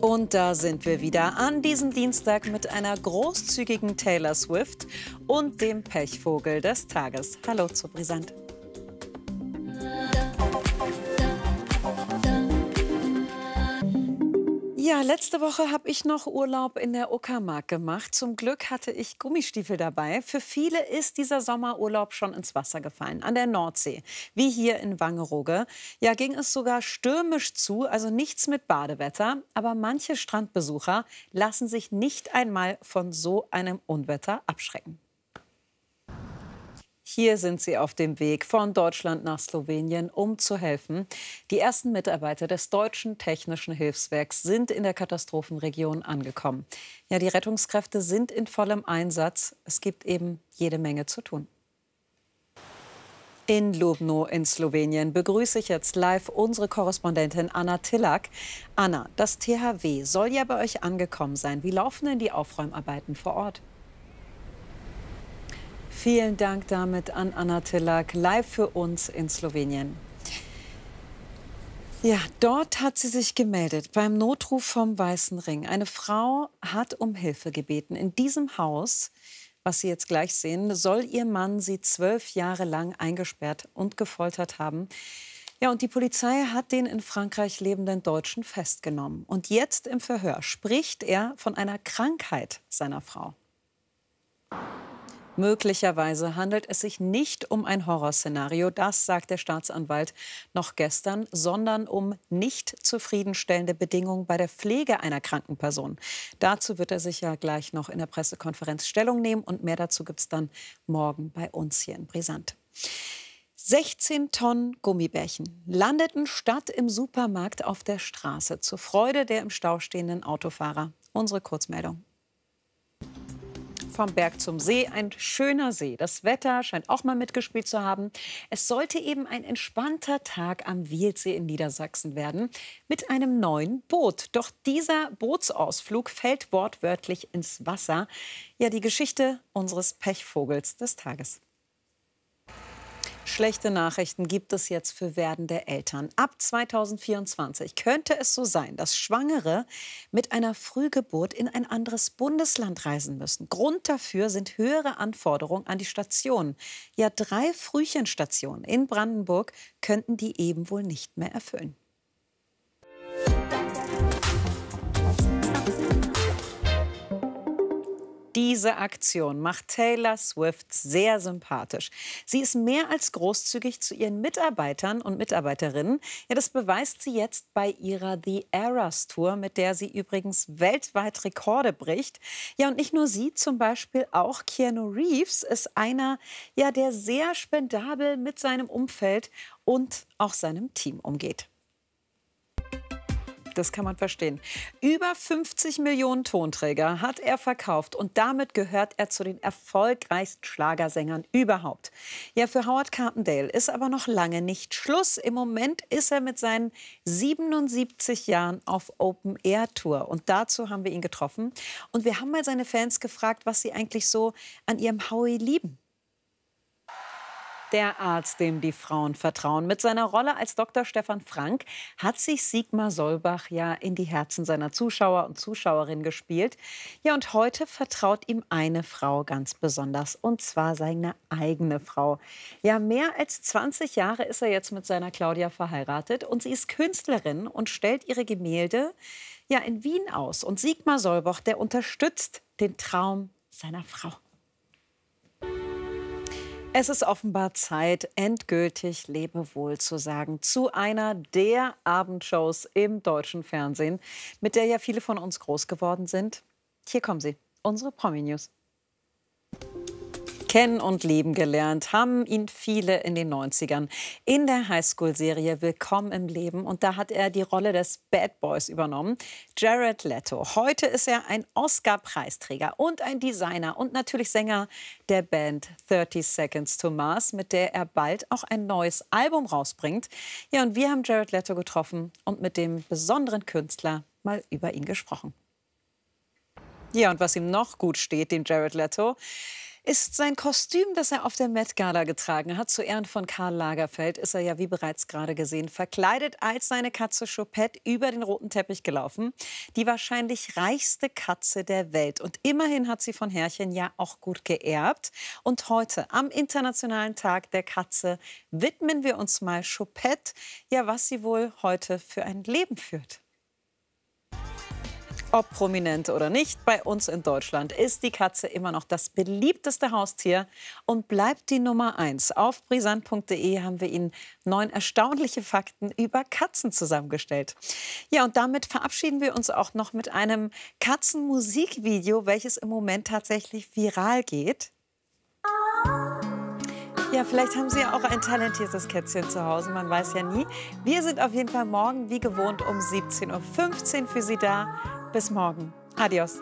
Und da sind wir wieder an diesem Dienstag mit einer großzügigen Taylor Swift und dem Pechvogel des Tages. Hallo zu Brisant. Ja, letzte Woche habe ich noch Urlaub in der Uckermark gemacht. Zum Glück hatte ich Gummistiefel dabei. Für viele ist dieser Sommerurlaub schon ins Wasser gefallen, an der Nordsee, wie hier in Wangerooge. Ja, ging es sogar stürmisch zu, also nichts mit Badewetter. Aber manche Strandbesucher lassen sich nicht einmal von so einem Unwetter abschrecken. Hier sind sie auf dem Weg von Deutschland nach Slowenien, um zu helfen. Die ersten Mitarbeiter des Deutschen Technischen Hilfswerks sind in der Katastrophenregion angekommen. Ja, die Rettungskräfte sind in vollem Einsatz. Es gibt eben jede Menge zu tun. In Lubno in Slowenien begrüße ich jetzt live unsere Korrespondentin Anna Tillak. Anna, das THW soll ja bei euch angekommen sein. Wie laufen denn die Aufräumarbeiten vor Ort? Vielen Dank damit an Anna Tillak, live für uns in Slowenien. Ja, dort hat sie sich gemeldet beim Notruf vom Weißen Ring. Eine Frau hat um Hilfe gebeten. In diesem Haus, was Sie jetzt gleich sehen, soll ihr Mann sie zwölf Jahre lang eingesperrt und gefoltert haben. Ja, und die Polizei hat den in Frankreich lebenden Deutschen festgenommen. Und jetzt im Verhör spricht er von einer Krankheit seiner Frau. Möglicherweise handelt es sich nicht um ein Horrorszenario, das sagt der Staatsanwalt noch gestern, sondern um nicht zufriedenstellende Bedingungen bei der Pflege einer kranken Person. Dazu wird er sich ja gleich noch in der Pressekonferenz Stellung nehmen und mehr dazu gibt es dann morgen bei uns hier in Brisant. 16 Tonnen Gummibärchen landeten statt im Supermarkt auf der Straße zur Freude der im Stau stehenden Autofahrer. Unsere Kurzmeldung vom Berg zum See. Ein schöner See. Das Wetter scheint auch mal mitgespielt zu haben. Es sollte eben ein entspannter Tag am Wielsee in Niedersachsen werden. Mit einem neuen Boot. Doch dieser Bootsausflug fällt wortwörtlich ins Wasser. Ja, die Geschichte unseres Pechvogels des Tages schlechte Nachrichten gibt es jetzt für werdende Eltern. Ab 2024 könnte es so sein, dass Schwangere mit einer Frühgeburt in ein anderes Bundesland reisen müssen. Grund dafür sind höhere Anforderungen an die Stationen. Ja, drei Frühchenstationen in Brandenburg könnten die eben wohl nicht mehr erfüllen. Diese Aktion macht Taylor Swift sehr sympathisch. Sie ist mehr als großzügig zu ihren Mitarbeitern und Mitarbeiterinnen. Ja, das beweist sie jetzt bei ihrer The Eras Tour, mit der sie übrigens weltweit Rekorde bricht. Ja, und nicht nur sie, zum Beispiel auch Keanu Reeves ist einer, ja, der sehr spendabel mit seinem Umfeld und auch seinem Team umgeht. Das kann man verstehen. Über 50 Millionen Tonträger hat er verkauft und damit gehört er zu den erfolgreichsten Schlagersängern überhaupt. Ja, für Howard Carpendale ist aber noch lange nicht Schluss. Im Moment ist er mit seinen 77 Jahren auf Open Air Tour und dazu haben wir ihn getroffen und wir haben mal seine Fans gefragt, was sie eigentlich so an ihrem Howie lieben der Arzt, dem die Frauen vertrauen. Mit seiner Rolle als Dr. Stefan Frank hat sich Sigmar Solbach ja in die Herzen seiner Zuschauer und Zuschauerinnen gespielt. Ja, und heute vertraut ihm eine Frau ganz besonders, und zwar seine eigene Frau. Ja, mehr als 20 Jahre ist er jetzt mit seiner Claudia verheiratet und sie ist Künstlerin und stellt ihre Gemälde ja in Wien aus. Und Sigmar Solbach, der unterstützt den Traum seiner Frau. Es ist offenbar Zeit, endgültig Lebewohl zu sagen zu einer der Abendshows im deutschen Fernsehen, mit der ja viele von uns groß geworden sind. Hier kommen sie, unsere Promi News kennen und leben gelernt haben ihn viele in den 90ern in der Highschool-Serie Willkommen im Leben. Und da hat er die Rolle des Bad Boys übernommen, Jared Leto. Heute ist er ein Oscar-Preisträger und ein Designer und natürlich Sänger der Band 30 Seconds to Mars, mit der er bald auch ein neues Album rausbringt. Ja, und wir haben Jared Leto getroffen und mit dem besonderen Künstler mal über ihn gesprochen. Ja, und was ihm noch gut steht, dem Jared Leto, ist sein Kostüm, das er auf der Met Gala getragen hat. Zu Ehren von Karl Lagerfeld ist er ja, wie bereits gerade gesehen, verkleidet als seine Katze Chopette über den roten Teppich gelaufen. Die wahrscheinlich reichste Katze der Welt. Und immerhin hat sie von Herrchen ja auch gut geerbt. Und heute, am Internationalen Tag der Katze, widmen wir uns mal Chopette, ja, was sie wohl heute für ein Leben führt. Ob prominent oder nicht, bei uns in Deutschland ist die Katze immer noch das beliebteste Haustier und bleibt die Nummer eins. Auf brisant.de haben wir Ihnen neun erstaunliche Fakten über Katzen zusammengestellt. Ja, und damit verabschieden wir uns auch noch mit einem Katzenmusikvideo, welches im Moment tatsächlich viral geht. Ja, vielleicht haben Sie ja auch ein talentiertes Kätzchen zu Hause, man weiß ja nie. Wir sind auf jeden Fall morgen wie gewohnt um 17.15 Uhr für Sie da. Bis morgen. Adios.